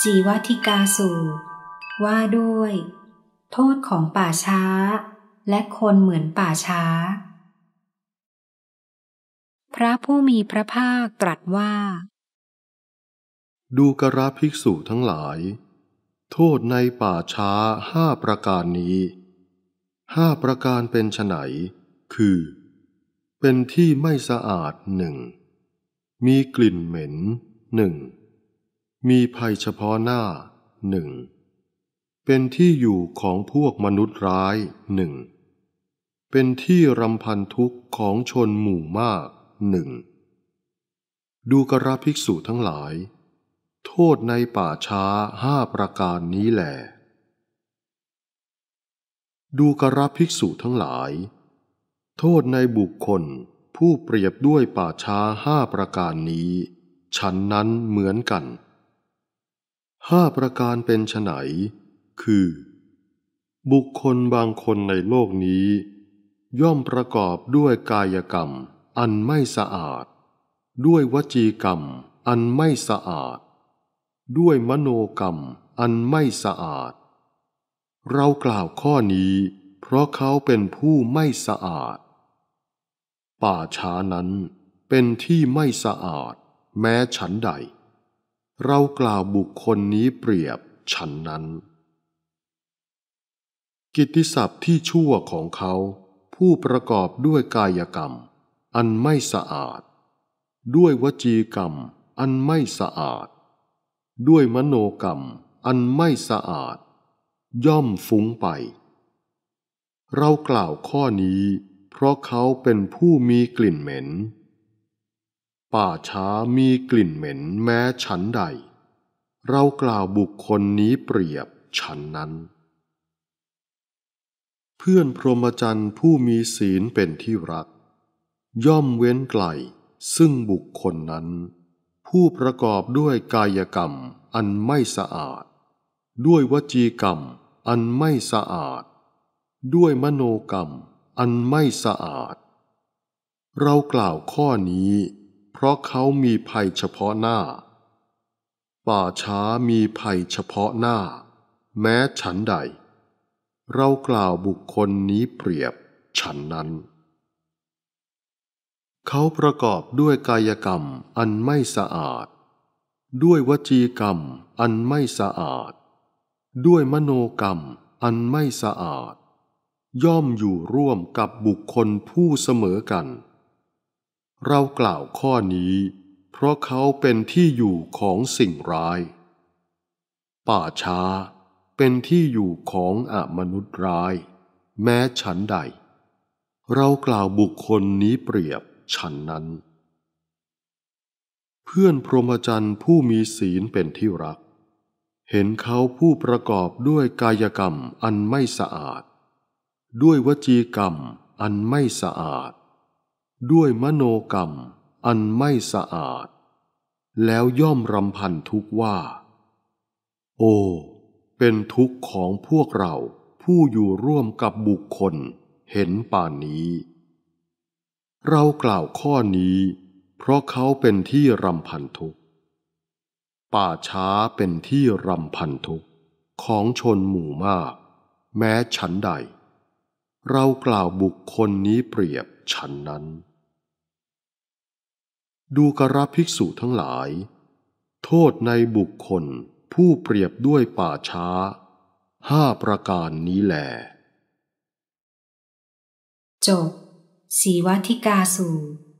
สีวัติกาสูตรว่าด้วย โทษของป่าช้า และคนเหมือนป่าช้า พระผู้มีพระภาคตรัสว่า ดูกระภิกษุทั้งหลาย โทษในป่าช้าห้าประการนี้ ห้าประการเป็นไฉนคือ เป็นที่ไม่สะอาดหนึ่ง มีกลิ่นเหม็นหนึ่งมีภัยเฉพาะหน้าหนึ่งเป็นที่อยู่ของพวกมนุษย์ร้ายหนึ่งเป็นที่รำพันทุกข์ของชนหมู่มากหนึ่งดูกระภิกษุทั้งหลาย โทษในป่าช้าห้าประการนี้แหลดูกระภิกษุทั้งหลาย โทษในบุคคลผู้เปรียบด้วยป่าช้าห้าประการนี้ฉันนั้นเหมือนกันห้าประการเป็นไฉน คือ บุคคลบางคนในโลกนี้ ย่อมประกอบด้วยกายกรรม อันไม่สะอาด ด้วยวจีกรรม อันไม่สะอาด ด้วยมโนกรรม อันไม่สะอาด เรากล่าวข้อนี้เพราะเขาเป็นผู้ไม่สะอาด ป่าช้านั้นเป็นที่ไม่สะอาด แม้ฉันใดเรากล่าวบุคคลนี้เปรียบฉันนั้น กิตติศัพท์ที่ชั่วของเขา ผู้ประกอบด้วยกายกรรมอันไม่สะอาด ด้วยวจีกรรมอันไม่สะอาด ด้วยมโนกรรมอันไม่สะอาด ย่อมฟุ้งไป เรากล่าวข้อนี้ เพราะเขาเป็นผู้มีกลิ่นเหม็นป่าช้ามีกลิ่นเหม็นแม้ชั้นใด เรากล่าวบุคคลนี้เปรียบฉันนั้น เพื่อนพรหมจรรย์ผู้มีศีลเป็นที่รักย่อมเว้นไกลซึ่งบุคคลนั้น ผู้ประกอบด้วยกายกรรมอันไม่สะอาด ด้วยวจีกรรม อันไม่สะอาด ด้วยมโนกรรม อันไม่สะอาด เรากล่าวข้อนี้เพราะเขามีภัยเฉพาะหน้า ป่าช้ามีภัยเฉพาะหน้า แม้ฉันใด เรากล่าวบุคคลนี้เปรียบฉันนั้น เขาประกอบด้วยกายกรรมอันไม่สะอาด ด้วยวจีกรรม อันไม่สะอาด ด้วยมโนกรรม อันไม่สะอาด ย่อมอยู่ร่วมกับบุคคลผู้เสมอกันเรากล่าวข้อนี้เพราะเขาเป็นที่อยู่ของสิ่งร้าย ป่าช้าเป็นที่อยู่ของอมนุษย์ร้าย แม้ฉันใด เรากล่าวบุคคลนี้เปรียบฉันนั้น เพื่อนพรหมจรรย์ผู้มีศีลเป็นที่รัก เห็นเขาผู้ประกอบด้วยกายกรรมอันไม่สะอาด ด้วยวจีกรรมอันไม่สะอาดด้วยมโนกรรมอันไม่สะอาด แล้วย่อมรำพันทุกว่า โอเป็นทุกข์ของพวกเราผู้อยู่ร่วมกับบุคคลเห็นป่านนี้ เรากล่าวข้อนี้ เพราะเขาเป็นที่รำพันทุกป่าช้าเป็นที่รำพันทุกขของชนหมู่มาก แม้ฉันใด เรากล่าวบุคคลนี้เปรียบฉันนั้นดูกรบภิกษุทั้งหลาย โทษในบุคคลผู้เปรียบด้วยป่าช้า ห้าประการนี้แหลจบ สีวัติกาสูตร